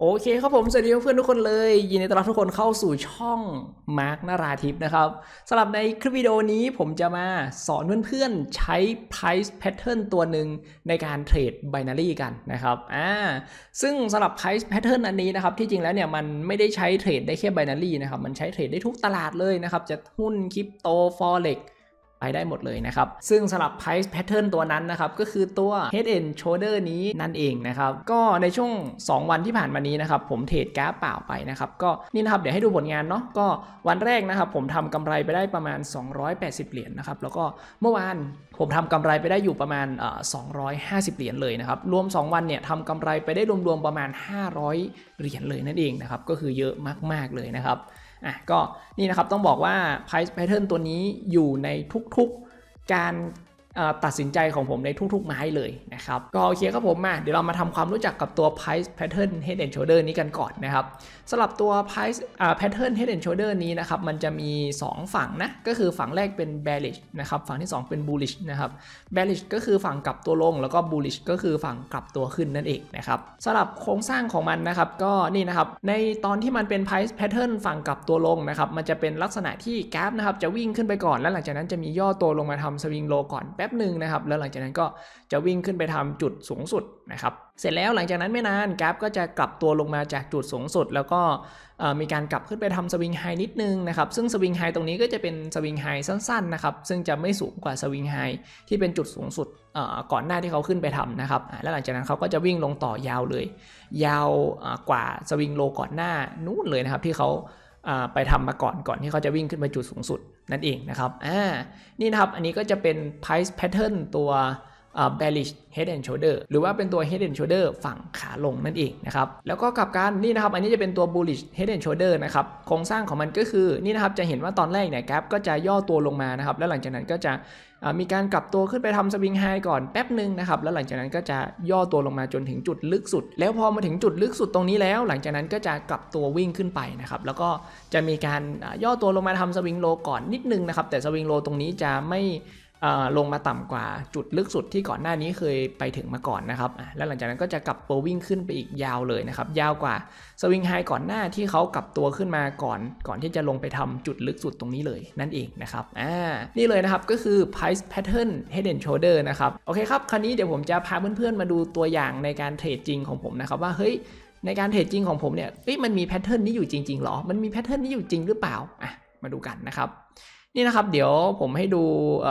โอเคครับผมสวัสดีเพื่อนทุกคนเลย ยินดีต้อนรับทุกคนเข้าสู่ช่องมาร์กนาราทิพนะครับสำหรับในคลิปวิดีโอนี้ผมจะมาสอนเพื่อนๆใช้ price pattern ตัวหนึ่งในการเทรด binary กันนะครับอ่าซึ่งสำหรับ price pattern อันนี้นะครับที่จริงแล้วเนี่ยมันไม่ได้ใช้เทรดได้แค่ binary นะครับมันใช้เทรดได้ทุกตลาดเลยนะครับ จะหุ้นคริปโต forex ไปได้หมดเลยนะครับซึ่งสลับ price pattern ตัวนั้นนะครับก็คือตัว head and shoulder นี้นั่นเองนะครับก็ในช่วง 2 วันที่ผ่านมานี้นะครับผมเทรดกราฟเปล่าไปนะครับ ก็นี่นะครับเดี๋ยวให้ดูผลงานเนาะก็วันแรกนะครับผมทำกำไรไปได้ประมาณ 280เหรียญนนะครับแล้วก็เมื่อวานผมทำกำไรไปได้อยู่ประมาณ250เหรียญเลยนะครับรวม 2 วันเนี่ยทำกำไรไปได้รวมๆประมาณ 500 เหรียญเลยนั่นเองนะครับก็คือเยอะมากๆเลยนะครับอ่ะก็นี่นะครับต้องบอกว่า price pattern ตัวนี้อยู่ในทุกๆการตัดสินใจของผมในทุกๆ ไม้เลยนะครับก็โอเคครับผมมาเดี๋ยวเรามาทำความรู้จักกับตัว price pattern head and shoulder นี้กันก่อนนะครับสำหรับตัว price pattern head and shoulder นี้นะครับมันจะมี 2 ฝั่งนะ ก็คือฝั่งแรกเป็น bearish นะครับฝั่งที่ 2 เป็น bullish นะครับ bearish ก็คือฝั่งกลับตัวลงแล้วก็ bullish ก็คือฝั่งกลับตัวขึ้นนั่นเองนะครับสำหรับโครงสร้างของมันนะครับก็นี่นะครับ ในตอนที่มันเป็น price pattern ฝั่งกลับตัวลงนะครับมันจะเป็นลักษณะที่กราฟนะครับจะวิ่งขึ้นไปก่อน แล้วหลังจากนั้นจะมีย่อตัวลงมาทำสวิงโลก่อนป๊บหนึ่งนะครับแล้วหลังจากนั้นก็จะวิ่งขึ้นไปทำจุดสูงสุดนะครับ เสร็จแล้วหลังจากนั้นไม่นานกราฟก็จะกลับตัวลงมาจากจุดสูงสุดแล้วก็มีการกลับขึ้นไปทำสวิงไฮนิดนึงนะครับซึ่งสวิงไฮตรงนี้ก็จะเป็นสวิงไฮสั้น ๆ นะครับ ซึ่งจะไม่สูงกว่าสวิงไฮที่เป็นจุดสูงสุดก่อนหน้าที่เขาขึ้นไปทำนะครับแล้วหลังจากนั้นเขาก็จะวิ่งลงต่อยาวเลย ยาวกว่าสวิงโลก่อนหน้านู้นเลยนะครับที่เขาไปทำมาก่อนก่อนที่เขาจะวิ่งขึ้นไปจุดสูงสุดนั่นเองนะครับ อ่า นี่นะครับ อันนี้ก็จะเป็น price pattern ตัว bearish head and shoulder หรือว่าเป็นตัว head and shoulder ฝั่งขาลงนั่นเองนะครับแล้วก็กลับกันนี่นะครับ อันนี้จะเป็นตัว bullish head and shoulder นะครับโครงสร้างของมันก็คือนี่นะครับจะเห็นว่าตอนแรกเนี่ยกรปก็จะย่อตัวลงมานะครับแล้วหลังจากนั้นก็จะมีการกลับตัวขึ้นไปทำสวิงไฮก่อนแป๊บหนึ่งนะครับแล้วหลังจากนั้นก็จะย่อตัวลงมาจนถึงจุดลึกสุด แล้วพอมาถึงจุดลึกสุดตรงนี้แล้ว หลังจากนั้นก็จะกลับตัววิ่งขึ้นไปนะครับแล้วก็จะมีการย่อตัวลงมาทำสวิงโลก่อนนิดนึงนะครับแต่สวิงโลตรงนี้จะไม่ลงมาต่ำกว่าจุดลึกสุดที่ก่อนหน้านี้เคยไปถึงมาก่อนนะครับ แล้วหลังจากนั้นก็จะกลับตัววิ่งขึ้นไปอีกยาวเลยนะครับ ยาวกว่าสวิงไฮก่อนหน้าที่เขากลับตัวขึ้นมาก่อน ก่อนที่จะลงไปทำจุดลึกสุดตรงนี้เลยนั่นเองนะครับ อ่า นี่เลยนะครับก็คือ price pattern head and shoulder นะครับ โอเค ครับ คราวนี้เดี๋ยวผมจะพาเพื่อนๆ มาดูตัวอย่างในการเทรดจริงของผมนะครับ ว่าเฮ้ยในการเทรดจริงของผมเนี่ยมันมีแพทเทิร์นนี้อยู่จริงๆหรอ มันมีแพทเทิร์นนี้อยู่จริงหรือเปล่า อ่ะ มาดูกันนะครับนี่นะครับ เดี๋ยวผมให้ดูอ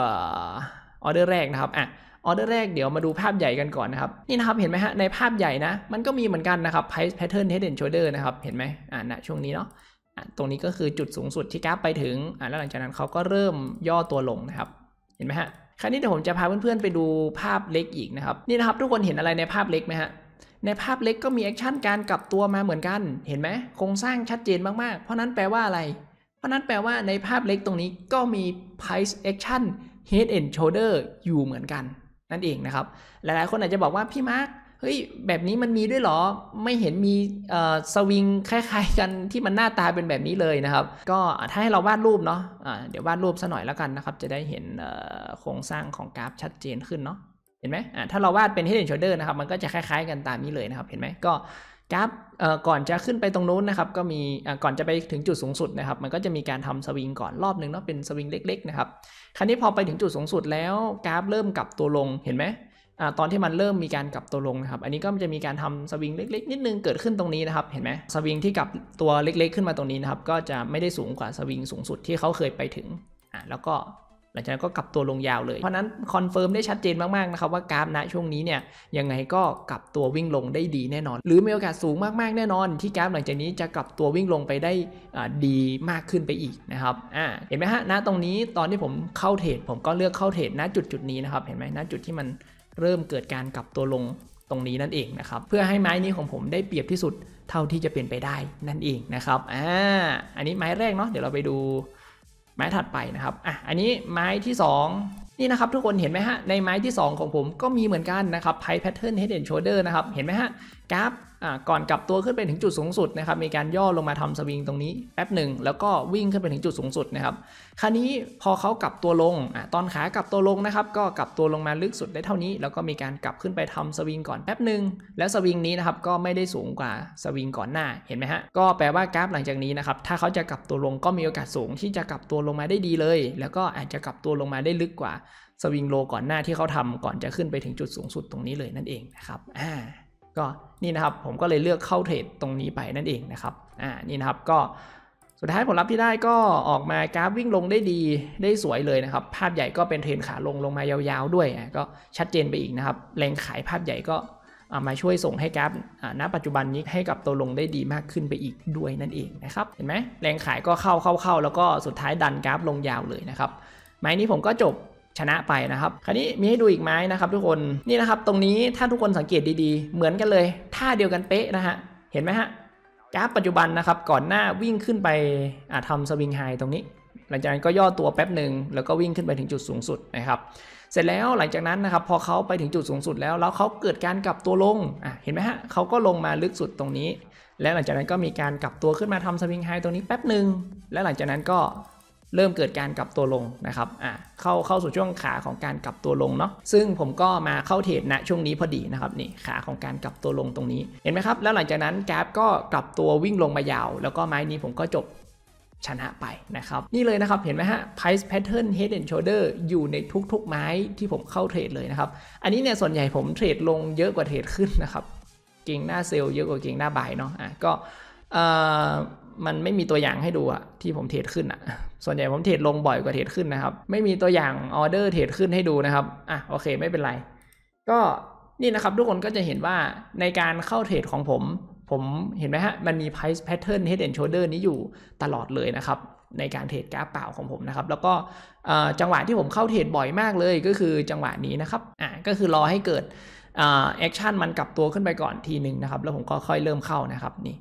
อเดอร์แรกนะครับอ่ะออเดอร์แรกเดี๋ยวมาดูภาพใหญ่กันก่อนนะครับนี่นะครับเห็นไหมฮะในภาพใหญ่นะ มันก็มีเหมือนกันนะครับ price pattern head and shoulder นะครับเห็นไหมอ่าณช่วงนี้เนาะตรงนี้ก็คือจุดสูงสุดที่กราฟไปถึงอ่าแล้วหลังจากนั้นเขาก็เริ่มย่อตัวลงนะครับเห็นไหมฮะคราวนี้เดี๋ยวผมจะพาเพื่อนๆไปดูภาพเล็กอีกนะครับนี่นะครับทุกคนเห็นอะไรในภาพเล็กไหมฮะในภาพเล็กก็มีแอคชั่นการกลับตัวมาเหมือนกัน เห็นไหมโครงสร้างชัดเจนมากๆเพราะนั้นแปลว่าอะไรราะนั้นแปลว่าในภาพเล็กตรงนี้ก็มี price action head and shoulder อยู่เหมือนกัน นั่นเองนะครับ หลายๆ คนอาจจะบอกว่าพี่มาร์ค เฮ้ย แบบนี้มันมีด้วยหรอ ไม่เห็นมีสวิงคล้ายๆกันที่มันหน้าตาเป็นแบบนี้เลยนะครับ ก็ถ้าให้เราวาดรูปเนาะะเดี๋ยววาดรูปซะหน่อยแล้วกันนะครับ จะได้เห็นโครงสร้างของกราฟชัดเจนขึ้นเนาะ เห็นไหมถ้าเราวาดเป็น head and shoulder นะครับ มันก็จะคล้ายๆ กันตามนี้เลยนะครับ เห็นไหมก็รับก่อนจะขึ้นไปตรงนู้นนะครับ ก็มีก่อนจะไปถึงจุดสูงสุดนะครับ มันก็จะมีการทำสวิง ก่อนรอบหนึ่งเนาะเป็นสวิงเล็กๆนะครับคราวนี้พอไปถึงจุดสูงสุดแล้วกราฟเริ่มกลับตัวลงเห็นไหมตอนที่มันเริ่มมีการกลับตัวลงนะครับอันนี้ก็จะมีการทำสวิงเล็ก ๆ นิดนึงเกิดขึ้นตรงนี้นะครับเห็นไหมสวิงที่กลับตัวเล็ก ๆ ขึ้นมาตรงนี้นะครับ ก็จะไม่ได้สูงกว่าสวิงสูงสุดที่เขาเคยไปถึงแล้วก็หลังจากนั้นก็กลับตัวลงยาวเลย เพราะนั้นคอนเฟิร์มได้ชัดเจนมากๆนะครับว่ากราฟณช่วงนี้เนี่ยยังไงก็กลับตัววิ่งลงได้ดีแน่นอน หรือมีโอกาสสูงมากๆแน่นอน ที่กราฟหลังจากนี้จะกลับตัววิ่งลงไปได้ดีมากขึ้นไปอีกนะครับเห็นไหมฮะณตรงนี้ตอนที่ผมเข้าเทรดผมก็เลือกเข้าเทรดณจุดจุดนี้นะครับเห็นไหมณจุดที่มันเริ่มเกิดการกลับตัวลงตรงนี้นั่นเองนะครับเพื่อให้ไม้นี้ของผมได้เปรียบที่สุดเท่าที่จะเป็นไปได้นั่นเองนะครับ อ่าอันนี้ไม้แรกเนาะเดี๋ยวเราไปดูไม้ถัดไปนะครับ อ่ะ อันนี้ไม้ที่ 2 นี่นะครับทุกคนเห็นไหมฮะ ในไม้ที่ 2 ของผมก็มีเหมือนกันนะครับ ไพ่แพทเทิร์นเฮดเดนโชเดอร์นะครับ เห็นไหมฮะกราฟก่อนกลับตัวขึ้นไปถึงจุดสูงสุดนะครับ มีการย่อลงมาทำสวิงตรงนี้แป๊บหนึ่งแล้วก็วิ่งขึ้นไปถึงจุดสูงสุดนะครับ คราวนี้พอเขากลับตัวลงอตอนขากลับตัวลงนะครับ ก็กลับตัวลงมาลึกสุดได้เท่านี้ แล้วก็มีการกลับขึ้นไปทำสวิงก่อนแป๊บหนึ่ง แล้วสวิงนี้นะครับ ก็ไม่ได้สูงกว่าสวิงก่อนหน้า เห็นไหมฮะ ก็แปลว่ากราฟหลังจากนี้นะครับ ถ้าเขาจะกลับตัวลง ก็มีโอกาสสูง ที่จะกลับตัวลงมาได้ดีเลย แล้วก็อาจจะกลับตัวลงมาได้ลึกกว่าสวิงโล ก่อนหน้าที่เขาทำก่อนจะขึ้นไปถึงจุดสูงสุดตรงนี้เลยนั่นเองนะครับอ่าก็นี่นะครับ ผมก็เลยเลือกเข้าเทรดตรงนี้ไปนั่นเองนะครับอ่านี่นะครับก็สุดท้ายผลลัพธ์ที่ได้ก็ออกมากราฟวิ่งลงได้ดีได้สวยเลยนะครับภาพใหญ่ก็เป็นเทรนขาลงลงมายาวๆด้วยก็ชัดเจนไปอีกนะครับแรงขายภาพใหญ่ก็มาช่วยส่งให้กราฟณปัจจุบันนี้ให้กับตัวลงได้ดีมากขึ้นไปอีกด้วยนั่นเองนะครับเห็นไหมแรงขายก็เข้าเข้าเข้าแล้วก็สุดท้ายดันกราฟลงยาวเลยนะครับไม้นี้ผมก็จบชนะไปนะครับ คราวนี้มีให้ดูอีกไม้นะครับ ทุกคน นี่นะครับตรงนี้ถ้าทุกคนสังเกตดี ๆ เหมือนกันเลยท่าเดียวกันเป๊ะนะฮะ เห็นไหมฮะกราฟปัจจุบันนะครับก่อนหน้าวิ่งขึ้นไปอาทำสวิงไฮตรงนี้ หลังจากนั้นก็ย่อตัวแป๊บหนึ่งแล้วก็วิ่งขึ้นไปถึงจุดสูงสุดนะครับ เสร็จแล้วหลังจากนั้นนะครับพอเขาไปถึงจุดสูงสุดแล้วแล้วเขาเกิดการกลับตัวลงอ่ะเห็นไหมฮะเขาก็ลงมาลึกสุดตรงนี้ และหลังจากนั้นก็มีการกลับตัวขึ้นมาทำสวิงไฮตรงนี้แป๊บหนึ่งและหลังจากนั้นก็เริ่มเกิดการกลับตัวลงนะครับอ่าเข้าเข้าสู่ช่วงขาของการกลับตัวลงเนาะ ซึ่งผมก็มาเข้าเทรดณช่วงนี้พอดีนะครับนี่ขาของการกลับตัวลงตรงนี้ เห็นไหมครับ แล้วหลังจากนั้นกราก็กลับตัววิ่งลงมายาว แล้วก็ไม้นี้ผมก็จบชนะไปนะครับ นี่เลยนะครับ เห็นไหมฮะ price pattern head and shoulder อยู่ในทุก ๆไม้ที่ผมเข้าเทรดเลยนะครับ อันนี้เนี่ยส่วนใหญ่ผมเทรดลงเยอะกว่าเทรดขึ้นนะครับ เก่งหน้าเซลล์เยอะกว่าเก่งหน้าบายเนาะอ่ะก็มันไม่มีตัวอย่างให้ดูอะที่ผมเทรดขึ้นอะส่วนใหญ่ผมเทรดลงบ่อยกว่าเทรดขึ้นนะครับไม่มีตัวอย่างออเดอร์เทรดขึ้นให้ดูนะครับอ่ะโอเค ไม่เป็นไร ก็นี่นะครับ ทุกคนก็จะเห็นว่าในการเข้าเทรดของผมผมเห็นไหมฮะมันมี price pattern head and shoulder นี้อยู่ตลอดเลยนะครับ ในการเทรดกราฟเปล่าของผมนะครับ แล้วก็จังหวะที่ผมเข้าเทรดบ่อยมากเลยก็คือจังหวะนี้นะครับอ่ะก็คือรอให้เกิดแอคชั่นมันกลับตัวขึ้นไปก่อนทีหนึ่งนะครับแล้วผมก็ค่อยเริ่มเข้านะครับนี่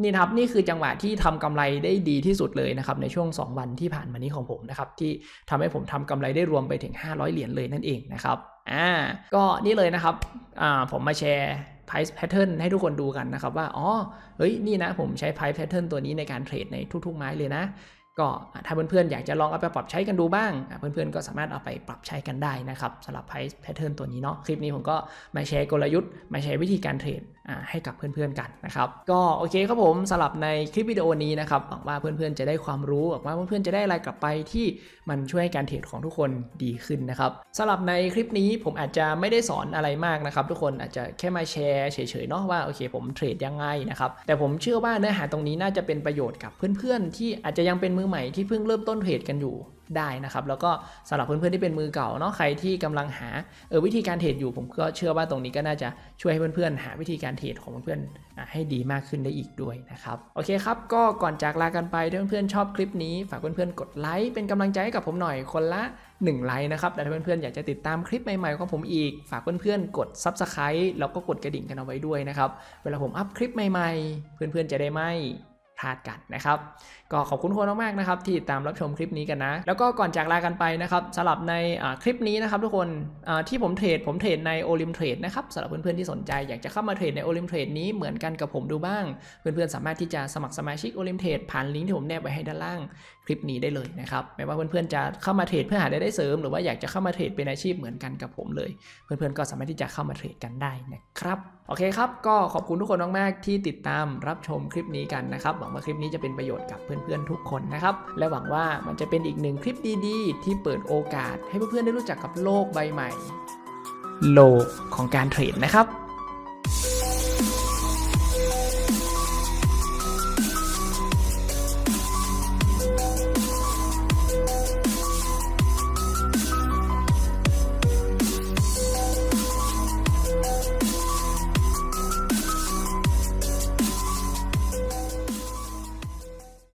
นี่ครับนี่คือจังหวะที่ทำกำไรได้ดีที่สุดเลยนะครับในช่วง 2 วันที่ผ่านมานี้ของผมนะครับที่ทำให้ผมทำกำไรได้รวมไปถึง 500 เหรียญเลยนั่นเองนะครับอ่าก็นี่เลยนะครับ อ่าผมมาแชร์ไพ่แพทเทิร์นให้ทุกคนดูกันนะครับว่าอ๋อเฮ้ยนี่นะผมใช้ไพ่แพทเทิร์นตัวนี้ในการเทรดในทุกๆไม้เลยนะก็ถ้าเพื่อนๆอยากจะลองเอาไปปรับใช้กันดูบ้าง เพื่อนๆก็สามารถเอาไปปรับใช้กันได้นะครับสำหรับไพ่แพทเทิร์นตัวนี้เนาะคลิปนี้ผมก็มาแชร์กลยุทธ์มาแชร์วิธีการเทรดให้กับเพื่อนๆกันนะครับก็โอเคครับผมสำหรับในคลิปวิดีโอนี้นะครับหวังว่าเพื่อนๆจะได้ความรู้หวังว่าเพื่อนๆจะได้อะไรกลับไปที่มันช่วยการเทรดของทุกคนดีขึ้นนะครับสำหรับในคลิปนี้ผมอาจจะไม่ได้สอนอะไรมากนะครับทุกคนอาจจะแค่มาแชร์เฉยๆเนาะว่าโอเค ผมเทรดยังไงนะครับแต่ผมเชื่อว่าเนื้อหาตรงนี้น่าจะเป็นประโยชน์กับเพื่อนๆที่อาจจะยังเป็นมือใหม่ที่เพิ่งเริ่มต้นเทรดกันอยู่ได้นะครับ แล้วก็สำหรับเพื่อนๆที่เป็นมือเก่าเนาะใครที่กำลังหาเออวิธีการเทรดอยู่ผมก็เชื่อว่าตรงนี้ก็น่าจะช่วยให้เพื่อนๆ หาวิธีการเทรดของเพื่อนๆให้ดีมากขึ้นได้อีกด้วยนะครับโอเคครับก็ก่อนจากลากันไปถ้าเพื่อนๆชอบคลิปนี้ฝากเพื่อนๆกดไลค์เป็นกำลังใจให้กับผมหน่อยคนละ1ไลค์นะครับแต่ถ้าเพื่อนๆอยากจะติดตามคลิปใหม่ๆของผมอีกฝากเพื่อนๆกด Subscribe แล้วก็กดกระดิ่งกันเอาไว้ด้วยนะครับเวลาผมอัพคลิปใหม่ ๆ เพื่อนๆจะได้ไม่พลาดกันนะครับก็ขอบคุณคนมากๆนะครับ ที่ตามรับชมคลิปนี้กันนะ แล้วก็ก่อนจากลากันไปนะครับสำหรับในคลิปนี้นะครับทุกคนที่ผมเทรดผมเทรดในโอลิมเทรดนะครับสำหรับเพื่อนๆที่สนใจอยากจะเข้ามาเทรดในโอลิมเทรดนี้เหมือนกันกับผมดูบ้างเพื่อนๆสามารถที่จะสมัครสมาชิกโอลิมเทรดผ่านลิงก์ที่ผมแนบไว้ให้ด้านล่างคลิปนี้ได้เลยนะครับไม่ว่าเพื่อนๆจะเข้ามาเทรดเพื่อหารายได้เสริม หรือว่าอยากจะเข้ามาเทรดเป็นอาชีพเหมือนกันกับผมเลย เพื่อนๆ ก็สามารถที่จะเข้ามาเทรดกันได้นะครับโอเคครับ ก็ขอบคุณทุกคนมากๆ ที่ติดตามรับชมคลิปนี้กันนะครับ หวังว่าคลิปนี้จะเป็นประโยชน์กับเพื่อนๆ ทุกคนนะครับ และหวังว่ามันจะเป็นอีกหนึ่งคลิปดี ๆ ที่เปิดโอกาส ให้เพื่อนๆ ได้รู้จักกับโลกใบใหม่ โลกของการเทรดนะครับ